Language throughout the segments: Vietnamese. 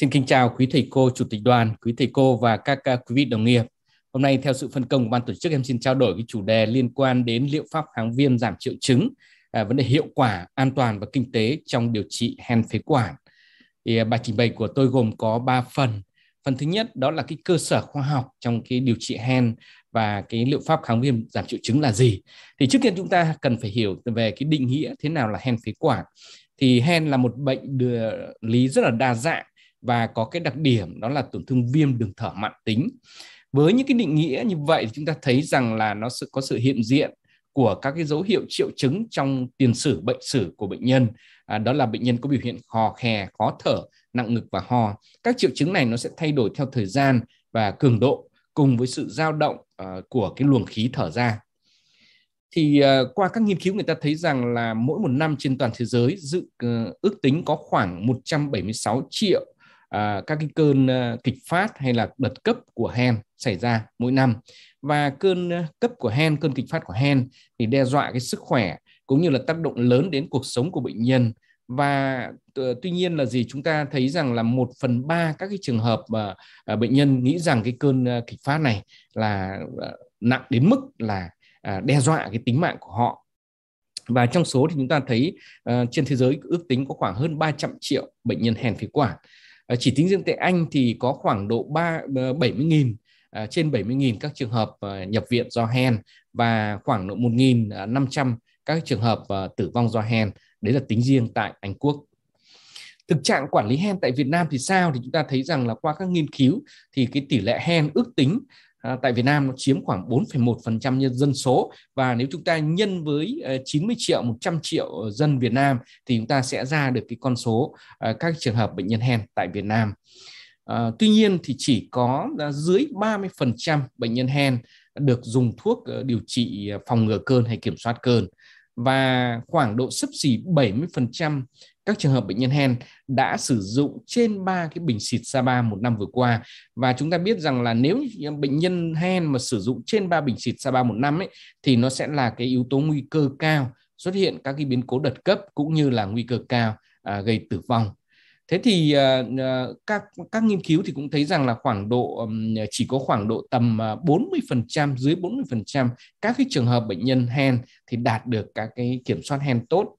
Xin kính chào quý thầy cô, chủ tịch đoàn, quý thầy cô và các quý vị đồng nghiệp. Hôm nay theo sự phân công của ban tổ chức em xin trao đổi cái chủ đề liên quan đến liệu pháp kháng viêm giảm triệu chứng, à, vấn đề hiệu quả, an toàn và kinh tế trong điều trị hen phế quản. Thì à, bài trình bày của tôi gồm có 3 phần. Phần thứ nhất đó là cái cơ sở khoa học trong cái điều trị hen và cái liệu pháp kháng viêm giảm triệu chứng là gì. Thì trước tiên chúng ta cần phải hiểu về cái định nghĩa thế nào là hen phế quản. Thì hen là một bệnh lý rất là đa dạng và có cái đặc điểm đó là tổn thương viêm đường thở mạn tính với những cái định nghĩa như vậy thì chúng ta thấy rằng là nó sự có sự hiện diện của các cái dấu hiệu triệu chứng trong tiền sử bệnh sử của bệnh nhân à, đó là bệnh nhân có biểu hiện khò khè khó thở nặng ngực và ho các triệu chứng này nó sẽ thay đổi theo thời gian và cường độ cùng với sự dao động uh, của cái luồng khí thở ra thì uh, qua các nghiên cứu người ta thấy rằng là mỗi một năm trên toàn thế giới dự uh, ước tính có khoảng 176 triệu à, các cái cơn à, kịch phát hay là đợt cấp của hen xảy ra mỗi năm và cơn à, cấp của hen cơn kịch phát của hen thì đe dọa cái sức khỏe cũng như là tác động lớn đến cuộc sống của bệnh nhân và ờ, tuy nhiên là gì chúng ta thấy rằng là một phần ba các cái trường hợp mà à, bệnh nhân nghĩ rằng cái cơn à, kịch phát này là à, nặng đến mức là đe dọa cái tính mạng của họ và trong số thì chúng ta thấy ờ, trên thế giới ước tính có khoảng hơn 300 triệu bệnh nhân hèn phế quản Ờ, chỉ tính riêng tại Anh thì có khoảng độ 3 70.000 À, trên 70.000 các trường hợp ờ, nhập viện do hen và khoảng độ 1.500 ờ, các trường hợp tử vong do hen. Đấy là tính riêng tại Anh Quốc. Thực trạng quản lý hen tại Việt Nam thì sao? Thì chúng ta thấy rằng là qua các nghiên cứu thì cái tỷ lệ hen ước tính À, tại Việt Nam nó chiếm khoảng 4,1% nhân dân số và nếu chúng ta nhân với 90 ờ, triệu 100 triệu dân Việt Nam thì chúng ta sẽ ra được cái con số ờ, các trường hợp bệnh nhân hen tại Việt Nam. Ờ, tuy nhiên thì chỉ có dưới 30% bệnh nhân hen được dùng thuốc điều trị phòng ngừa cơn hay kiểm soát cơn và khoảng độ sấp xỉ 70% các trường hợp bệnh nhân hen đã sử dụng trên 3 cái bình xịt Saba một năm vừa qua và chúng ta biết rằng là nếu bệnh nhân hen mà sử dụng trên 3 bình xịt Saba một năm ấy thì nó sẽ là cái yếu tố nguy cơ cao xuất hiện các cái biến cố đợt cấp cũng như là nguy cơ cao à, gây tử vong thế thì uh, các các nghiên cứu thì cũng thấy rằng là khoảng độ um, chỉ có khoảng độ tầm 40% ờ, dưới 40% các cái trường hợp bệnh nhân hen thì đạt được các cái kiểm soát hen tốt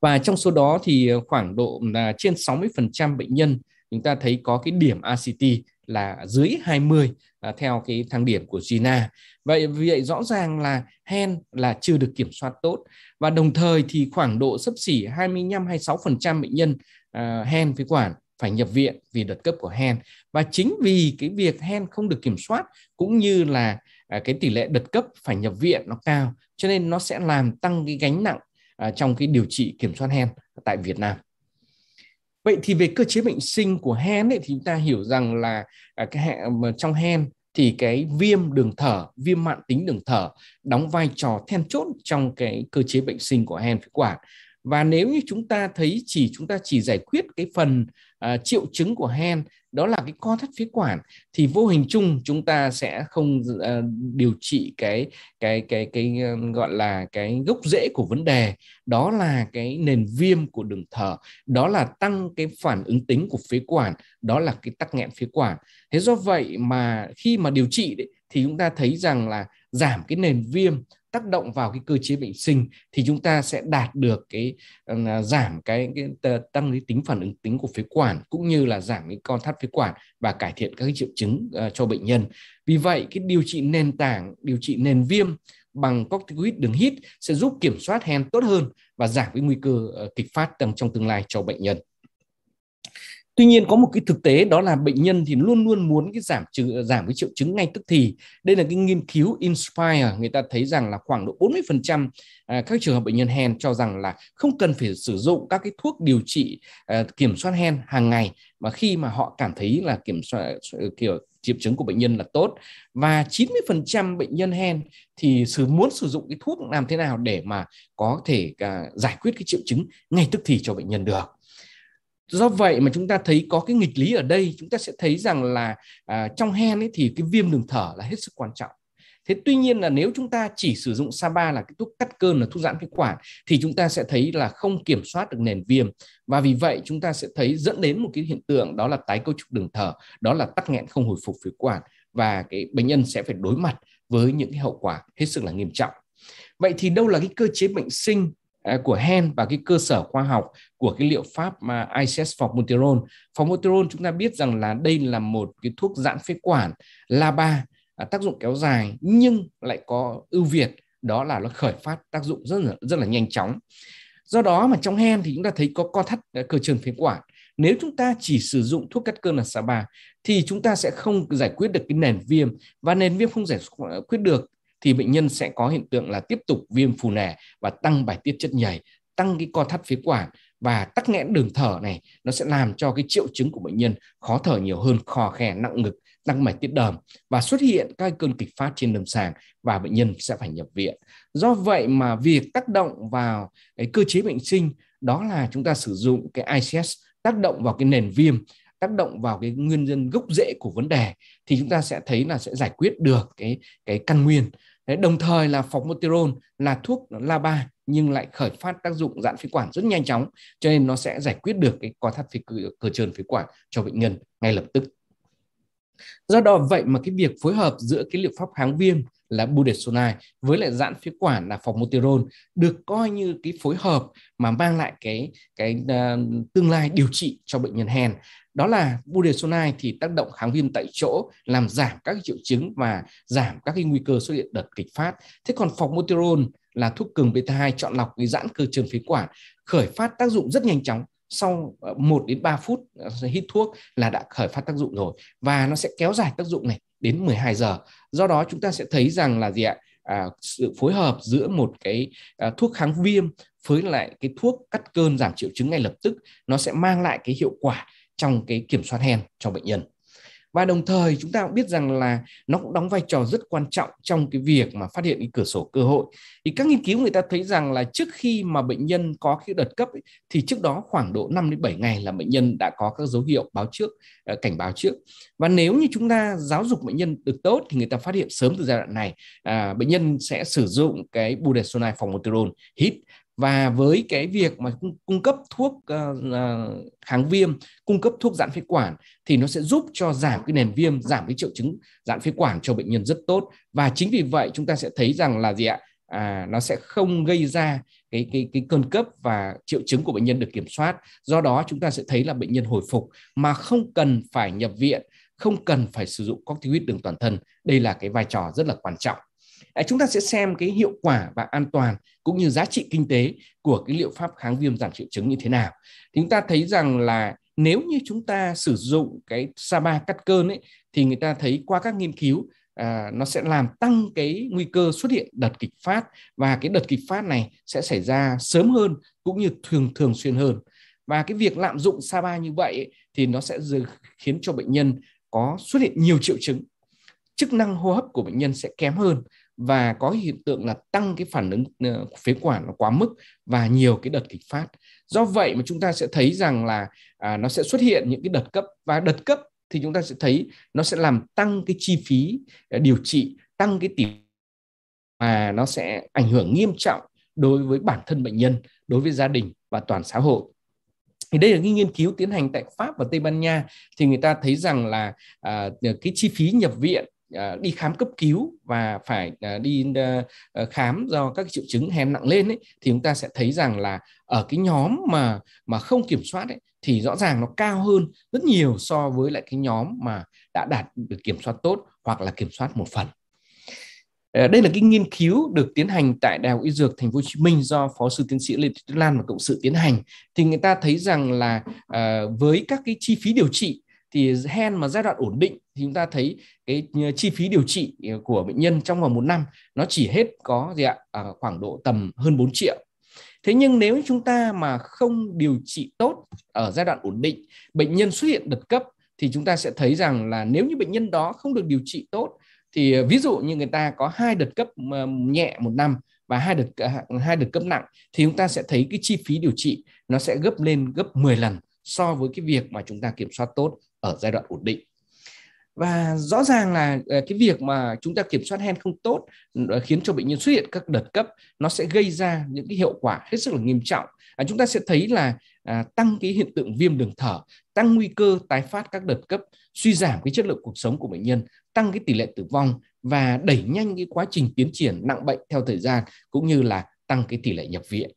và trong số đó thì khoảng độ là trên 60% bệnh nhân chúng ta thấy có cái điểm ACT là dưới 20 à, theo cái thang điểm của Gina. Vậy vì vậy rõ ràng là hen là chưa được kiểm soát tốt và đồng thời thì khoảng độ sấp xỉ 25 26% bệnh nhân à, hen phế quản phải nhập viện vì đợt cấp của hen và chính vì cái việc hen không được kiểm soát cũng như là à, cái tỷ lệ đợt cấp phải nhập viện nó cao cho nên nó sẽ làm tăng cái gánh nặng trong cái điều trị kiểm soát hen tại Việt Nam vậy thì về cơ chế bệnh sinh của hen ấy, thì chúng ta hiểu rằng là à, cái hệ trong hen thì cái viêm đường thở viêm mạng tính đường thở đóng vai trò then chốt trong cái cơ chế bệnh sinh của hen phế quản và nếu như chúng ta thấy chỉ chúng ta chỉ giải quyết cái phần uh, triệu chứng của hen đó là cái co thắt phế quản thì vô hình chung chúng ta sẽ không uh, điều trị cái cái cái cái, gọi là cái gốc rễ của vấn đề đó là cái nền viêm của đường thở đó là tăng cái phản ứng tính của phế quản đó là cái tắc nghẽn phế quản thế do vậy mà khi mà điều trị đấy, thì chúng ta thấy rằng là giảm cái nền viêm tác động vào cái cơ chế bệnh sinh thì chúng ta sẽ đạt được cái uh, giảm cái, cái tăng cái tính phản ứng tính của phế quản cũng như là giảm cái con thắt phế quản và cải thiện các cái triệu chứng uh, cho bệnh nhân. Vì vậy cái điều trị nền tảng, điều trị nền viêm bằng corticoid đường hít sẽ giúp kiểm soát hen tốt hơn và giảm cái nguy cơ uh, kịch phát trong tương lai cho bệnh nhân tuy nhiên có một cái thực tế đó là bệnh nhân thì luôn luôn muốn cái giảm trừ, giảm cái triệu chứng ngay tức thì đây là cái nghiên cứu Inspire người ta thấy rằng là khoảng độ 40% à, các trường hợp bệnh nhân hen cho rằng là không cần phải sử dụng các cái thuốc điều trị à, kiểm soát hen hàng ngày mà khi mà họ cảm thấy là kiểm soát kiểu triệu chứng của bệnh nhân là tốt và 90% bệnh nhân hen thì sử muốn sử dụng cái thuốc làm thế nào để mà có thể à, giải quyết cái triệu chứng ngay tức thì cho bệnh nhân được do vậy mà chúng ta thấy có cái nghịch lý ở đây chúng ta sẽ thấy rằng là à, trong hen ấy thì cái viêm đường thở là hết sức quan trọng thế tuy nhiên là nếu chúng ta chỉ sử dụng saba là cái thuốc cắt cơn là thuốc giãn phế quản thì chúng ta sẽ thấy là không kiểm soát được nền viêm và vì vậy chúng ta sẽ thấy dẫn đến một cái hiện tượng đó là tái cấu trúc đường thở đó là tắc nghẽn không hồi phục phế quản và cái bệnh nhân sẽ phải đối mặt với những cái hậu quả hết sức là nghiêm trọng vậy thì đâu là cái cơ chế bệnh sinh Ờ, của hen và cái cơ sở khoa học của cái liệu pháp mà ICS formoterol. Formoterol chúng ta biết rằng là đây là một cái thuốc giãn phế quản LABA à, tác dụng kéo dài nhưng lại có ưu việt đó là nó khởi phát tác dụng rất là rất là nhanh chóng. Do đó mà trong hen thì chúng ta thấy có co thắt ờ, cơ trường phế quản. Nếu chúng ta chỉ sử dụng thuốc cắt cơn là xà bà thì chúng ta sẽ không giải quyết được cái nền viêm và nền viêm không giải quyết ờ, được thì bệnh nhân sẽ có hiện tượng là tiếp tục viêm phù nề và tăng bài tiết chất nhầy tăng cái co thắt phế quản và tắc nghẽn đường thở này nó sẽ làm cho cái triệu chứng của bệnh nhân khó thở nhiều hơn khò khè nặng ngực tăng mạch tiết đờm và xuất hiện các cơn kịch phát trên lâm sàng và bệnh nhân sẽ phải nhập viện do vậy mà việc tác động vào cái cơ chế bệnh sinh đó là chúng ta sử dụng cái ICS tác động vào cái nền viêm tác động vào cái nguyên nhân gốc rễ của vấn đề thì chúng ta sẽ thấy là sẽ giải quyết được cái cái căn nguyên Đấy, đồng thời là formoterol là thuốc la ba nhưng lại khởi phát tác dụng giãn phế quản rất nhanh chóng cho nên nó sẽ giải quyết được cái co thắt phế cơ trơn phế quản cho bệnh nhân ngay lập tức do đó vậy mà cái việc phối hợp giữa cái liệu pháp kháng viêm là budesonide với lại giãn phế quản là formoterol được coi như cái phối hợp mà mang lại cái cái uh, tương lai điều trị cho bệnh nhân hen đó là budesonide thì tác động kháng viêm tại chỗ làm giảm các triệu chứng và giảm các cái nguy cơ xuất hiện đợt kịch phát thế còn formoterol là thuốc cường beta 2 chọn lọc cái giãn cơ trơn phế quản khởi phát tác dụng rất nhanh chóng sau 1 ờ, đến 3 phút ờ, hít thuốc là đã khởi phát tác dụng rồi và nó sẽ kéo dài tác dụng này đến 12 giờ. Do đó chúng ta sẽ thấy rằng là gì ạ? À, sự phối hợp giữa một cái à, thuốc kháng viêm với lại cái thuốc cắt cơn giảm triệu chứng ngay lập tức nó sẽ mang lại cái hiệu quả trong cái kiểm soát hen cho bệnh nhân và đồng thời chúng ta cũng biết rằng là nó cũng đóng vai trò rất quan trọng trong cái việc mà phát hiện cái cửa sổ cơ hội thì các nghiên cứu người ta thấy rằng là trước khi mà bệnh nhân có cái đợt cấp ấy, thì trước đó khoảng độ 5 đến 7 ngày là bệnh nhân đã có các dấu hiệu báo trước ờ, cảnh báo trước và nếu như chúng ta giáo dục bệnh nhân được tốt thì người ta phát hiện sớm từ giai đoạn này à, bệnh nhân sẽ sử dụng cái budesonide phòng hít và với cái việc mà cung cấp thuốc uh, kháng viêm cung cấp thuốc giãn phế quản thì nó sẽ giúp cho giảm cái nền viêm giảm cái triệu chứng giãn phế quản cho bệnh nhân rất tốt và chính vì vậy chúng ta sẽ thấy rằng là gì ạ à, nó sẽ không gây ra cái cái cái cơn cấp và triệu chứng của bệnh nhân được kiểm soát do đó chúng ta sẽ thấy là bệnh nhân hồi phục mà không cần phải nhập viện không cần phải sử dụng corticoid đường toàn thân đây là cái vai trò rất là quan trọng chúng ta sẽ xem cái hiệu quả và an toàn cũng như giá trị kinh tế của cái liệu pháp kháng viêm giảm triệu chứng như thế nào thì chúng ta thấy rằng là nếu như chúng ta sử dụng cái saba cắt cơn ấy thì người ta thấy qua các nghiên cứu à, nó sẽ làm tăng cái nguy cơ xuất hiện đợt kịch phát và cái đợt kịch phát này sẽ xảy ra sớm hơn cũng như thường thường xuyên hơn và cái việc lạm dụng saba như vậy ấy, thì nó sẽ khiến cho bệnh nhân có xuất hiện nhiều triệu chứng chức năng hô hấp của bệnh nhân sẽ kém hơn và có hiện tượng là tăng cái phản ứng ờ, phế quản nó quá mức và nhiều cái đợt kịch phát do vậy mà chúng ta sẽ thấy rằng là à, nó sẽ xuất hiện những cái đợt cấp và đợt cấp thì chúng ta sẽ thấy nó sẽ làm tăng cái chi phí ờ, điều trị tăng cái tỷ mà nó sẽ ảnh hưởng nghiêm trọng đối với bản thân bệnh nhân đối với gia đình và toàn xã hội thì đây là cái nghiên cứu tiến hành tại Pháp và Tây Ban Nha thì người ta thấy rằng là à, cái chi phí nhập viện À, đi khám cấp cứu và phải à, đi à, khám do các triệu chứng hen nặng lên ấy, thì chúng ta sẽ thấy rằng là ở cái nhóm mà mà không kiểm soát ấy, thì rõ ràng nó cao hơn rất nhiều so với lại cái nhóm mà đã đạt được kiểm soát tốt hoặc là kiểm soát một phần. Đây là cái nghiên cứu được tiến hành tại Đại học Y Dược Thành phố Hồ Chí Minh do Phó sư tiến sĩ Lê Thị Lan và cộng sự tiến hành thì người ta thấy rằng là với các cái chi phí điều trị thì hen mà giai đoạn ổn định thì chúng ta thấy cái ờ, chi phí điều trị ờ, của bệnh nhân trong vòng một năm nó chỉ hết có gì ạ à, khoảng độ tầm hơn 4 triệu thế nhưng nếu chúng ta mà không điều trị tốt ở giai đoạn ổn định bệnh nhân xuất hiện đợt cấp thì chúng ta sẽ thấy rằng là nếu như bệnh nhân đó không được điều trị tốt thì ví dụ như người ta có hai đợt cấp nhẹ một năm và hai đợt hai đợt cấp nặng thì chúng ta sẽ thấy cái chi phí điều trị nó sẽ gấp lên gấp 10 lần so với cái việc mà chúng ta kiểm soát tốt ở giai đoạn ổn định và rõ ràng là ờ, cái việc mà chúng ta kiểm soát hen không tốt ờ, khiến cho bệnh nhân xuất hiện các đợt cấp nó sẽ gây ra những cái hiệu quả hết sức là nghiêm trọng à, chúng ta sẽ thấy là à, tăng cái hiện tượng viêm đường thở tăng nguy cơ tái phát các đợt cấp suy giảm cái chất lượng cuộc sống của bệnh nhân tăng cái tỷ lệ tử vong và đẩy nhanh cái quá trình tiến triển nặng bệnh theo thời gian cũng như là tăng cái tỷ lệ nhập viện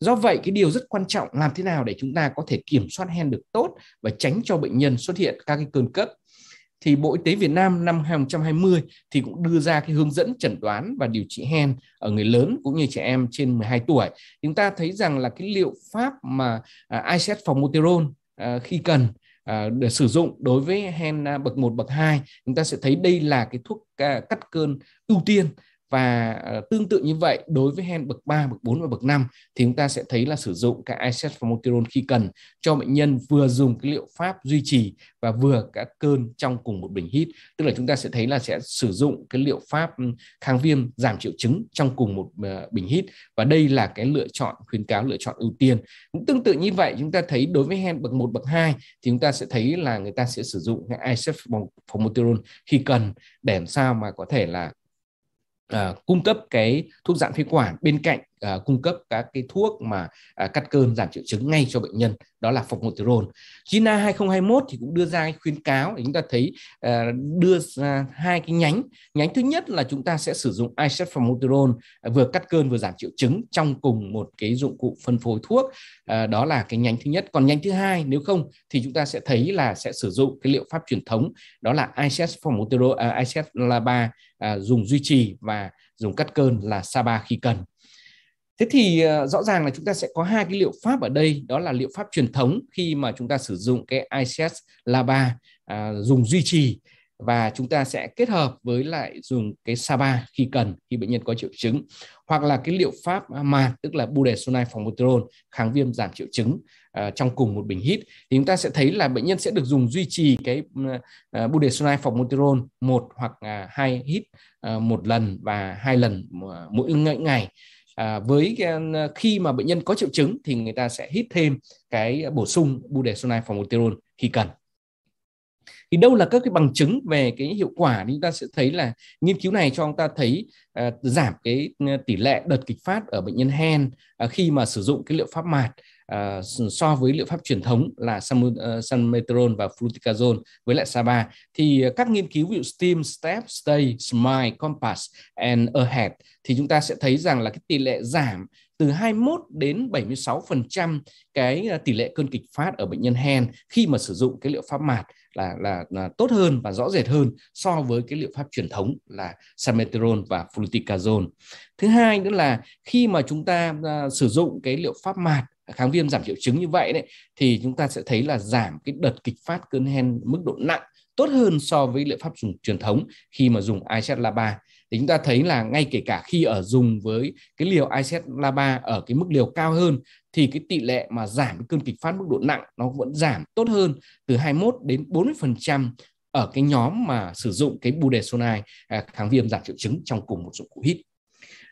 do vậy cái điều rất quan trọng làm thế nào để chúng ta có thể kiểm soát hen được tốt và tránh cho bệnh nhân xuất hiện các cái cơn cấp thì Bộ Y tế Việt Nam năm 2020 thì cũng đưa ra cái hướng dẫn chẩn đoán và điều trị hen ở người lớn cũng như trẻ em trên 12 tuổi. Chúng ta thấy rằng là cái liệu pháp mà à, ISET phòng à, khi cần à, để sử dụng đối với hen bậc 1, bậc 2, chúng ta sẽ thấy đây là cái thuốc cắt cơn ưu tiên và ờ, tương tự như vậy đối với hen bậc 3, bậc 4 và bậc 5 thì chúng ta sẽ thấy là sử dụng cái isesfamoterol khi cần cho bệnh nhân vừa dùng cái liệu pháp duy trì và vừa các cơn trong cùng một bình hít tức là chúng ta sẽ thấy là sẽ sử dụng cái liệu pháp kháng viêm giảm triệu chứng trong cùng một ờ, bình hít và đây là cái lựa chọn khuyến cáo lựa chọn ưu tiên cũng tương tự như vậy chúng ta thấy đối với hen bậc 1 bậc 2 thì chúng ta sẽ thấy là người ta sẽ sử dụng cái isesfamoterol khi cần để làm sao mà có thể là uh, cung cấp cái thuốc dạng phế quản bên cạnh à, cung cấp các cái thuốc mà à, cắt cơn giảm triệu chứng ngay cho bệnh nhân đó là formoterol. China 2021 thì cũng đưa ra cái khuyến cáo chúng ta thấy à, đưa ra hai cái nhánh. Nhánh thứ nhất là chúng ta sẽ sử dụng Icet à, vừa cắt cơn vừa giảm triệu chứng trong cùng một cái dụng cụ phân phối thuốc. À, đó là cái nhánh thứ nhất. Còn nhánh thứ hai nếu không thì chúng ta sẽ thấy là sẽ sử dụng cái liệu pháp truyền thống đó là Icet formoterol à, Icet à, dùng duy trì và dùng cắt cơn là Saba khi cần thế thì ờ, rõ ràng là chúng ta sẽ có hai cái liệu pháp ở đây đó là liệu pháp truyền thống khi mà chúng ta sử dụng cái ICS LABA à, dùng duy trì và chúng ta sẽ kết hợp với lại dùng cái Saba khi cần khi bệnh nhân có triệu chứng hoặc là cái liệu pháp mà tức là budesonide formoterol kháng viêm giảm triệu chứng uh, trong cùng một bình hít thì chúng ta sẽ thấy là bệnh nhân sẽ được dùng duy trì cái uh, budesonide formoterol một hoặc uh, hai hít uh, một lần và hai lần mỗi ngày à, với à, khi mà bệnh nhân có triệu chứng thì người ta sẽ hít thêm cái bổ sung budesonide formoterol khi cần thì đâu là các cái bằng chứng về cái hiệu quả thì chúng ta sẽ thấy là nghiên cứu này cho chúng ta thấy uh, giảm cái à, tỷ lệ đợt kịch phát ở bệnh nhân hen uh, khi mà sử dụng cái liệu pháp mạt uh, so với liệu pháp truyền thống là salmeterol và fluticasone với lại saba thì các nghiên cứu ví dụ steam step stay smile compass and ahead thì chúng ta sẽ thấy rằng là cái tỷ lệ giảm từ 21 đến 76% cái tỷ lệ cơn kịch phát ở bệnh nhân hen khi mà sử dụng cái liệu pháp mạt là, là là tốt hơn và rõ rệt hơn so với cái liệu pháp truyền thống là salmeterol và fluticasone. Thứ hai nữa là khi mà chúng ta uh, sử dụng cái liệu pháp mạt kháng viêm giảm triệu chứng như vậy đấy thì chúng ta sẽ thấy là giảm cái đợt kịch phát cơn hen mức độ nặng tốt hơn so với liệu pháp dùng truyền thống khi mà dùng ics thì chúng ta thấy là ngay kể cả khi ở dùng với cái liều ICS e ở cái mức liều cao hơn thì cái tỷ lệ mà giảm cơn kịch phát mức độ nặng nó vẫn giảm tốt hơn từ 21 đến 40% ở cái nhóm mà sử dụng cái budesonide à, kháng viêm giảm triệu chứng trong cùng một dụng cụ hít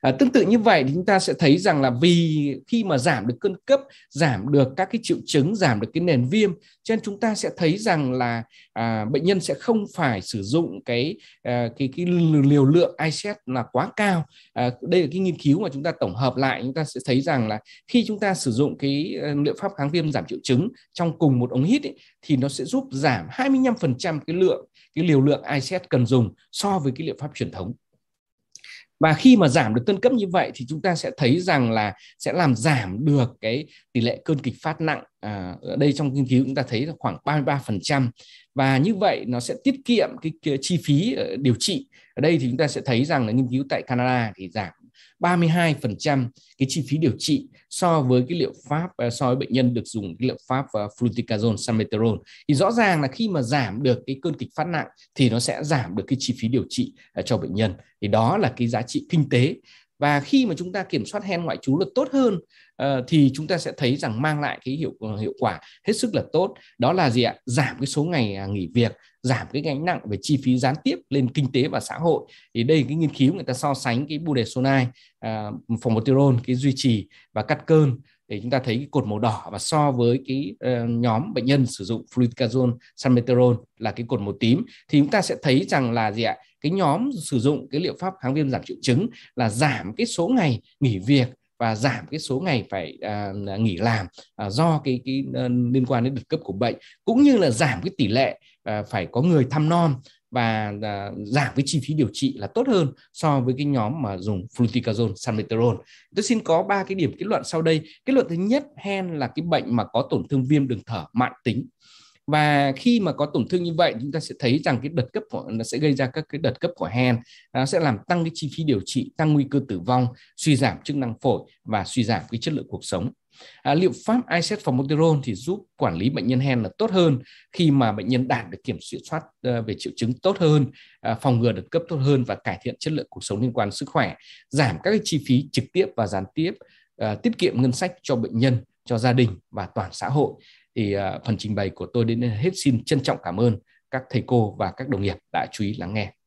À, tương tự như vậy thì chúng ta sẽ thấy rằng là vì khi mà giảm được cơn cấp, giảm được các cái triệu chứng, giảm được cái nền viêm, cho nên chúng ta sẽ thấy rằng là à, bệnh nhân sẽ không phải sử dụng cái à, cái cái liều lượng ISET là quá cao. À, đây là cái nghiên cứu mà chúng ta tổng hợp lại chúng ta sẽ thấy rằng là khi chúng ta sử dụng cái à, liệu pháp kháng viêm giảm triệu chứng trong cùng một ống hít ấy, thì nó sẽ giúp giảm 25% cái lượng cái liều lượng ISET cần dùng so với cái liệu pháp truyền thống và khi mà giảm được cân cấp như vậy thì chúng ta sẽ thấy rằng là sẽ làm giảm được cái tỷ lệ cơn kịch phát nặng à, ở đây trong nghiên cứu chúng ta thấy là khoảng 33% và như vậy nó sẽ tiết kiệm cái, cái chi phí ờ, điều trị ở đây thì chúng ta sẽ thấy rằng là nghiên cứu tại Canada thì giảm 32% cái chi phí điều trị so với cái liệu pháp à, so với bệnh nhân được dùng cái liệu pháp à, fluticasone salmeterol thì rõ ràng là khi mà giảm được cái cơn kịch phát nặng thì nó sẽ giảm được cái chi phí điều trị à, cho bệnh nhân thì đó là cái giá trị kinh tế và khi mà chúng ta kiểm soát hen ngoại trú được tốt hơn uh, thì chúng ta sẽ thấy rằng mang lại cái hiệu ờ, hiệu quả hết sức là tốt đó là gì ạ giảm cái số ngày nghỉ việc giảm cái gánh nặng về chi phí gián tiếp lên kinh tế và xã hội thì đây cái nghiên cứu người ta so sánh cái budesonide à, formoterol cái duy trì và cắt cơn thì chúng ta thấy cái cột màu đỏ và so với cái uh, nhóm bệnh nhân sử dụng fluticasone salmeterol là cái cột màu tím thì chúng ta sẽ thấy rằng là gì ạ cái nhóm sử dụng cái liệu pháp kháng viêm giảm triệu chứng là giảm cái số ngày nghỉ việc và giảm cái số ngày phải à, à nghỉ làm à, do cái cái à, liên quan đến đợt cấp của bệnh cũng như là giảm cái tỷ lệ à, phải có người thăm non và à, giảm cái chi phí điều trị là tốt hơn so với cái nhóm mà dùng fluticasone salmeterol. Tôi xin có ba cái điểm kết luận sau đây. Kết luận thứ nhất hen là cái bệnh mà có tổn thương viêm đường thở mãn tính và khi mà có tổn thương như vậy chúng ta sẽ thấy rằng cái đợt cấp của nó sẽ gây ra các cái đợt cấp của hen nó sẽ làm tăng cái chi phí điều trị tăng nguy cơ tử vong suy giảm chức năng phổi và suy giảm cái chất lượng cuộc sống À, liệu pháp ISET formoterol thì giúp quản lý bệnh nhân hen là tốt hơn khi mà bệnh nhân đạt được kiểm soát ờ, về triệu chứng tốt hơn, à, phòng ngừa đợt cấp tốt hơn và cải thiện chất lượng cuộc sống liên quan sức khỏe, giảm các cái chi phí trực tiếp và gián tiếp, à, tiết kiệm ngân sách cho bệnh nhân, cho gia đình và toàn xã hội thì à, phần trình bày của tôi đến hết xin trân trọng cảm ơn các thầy cô và các đồng nghiệp đã chú ý lắng nghe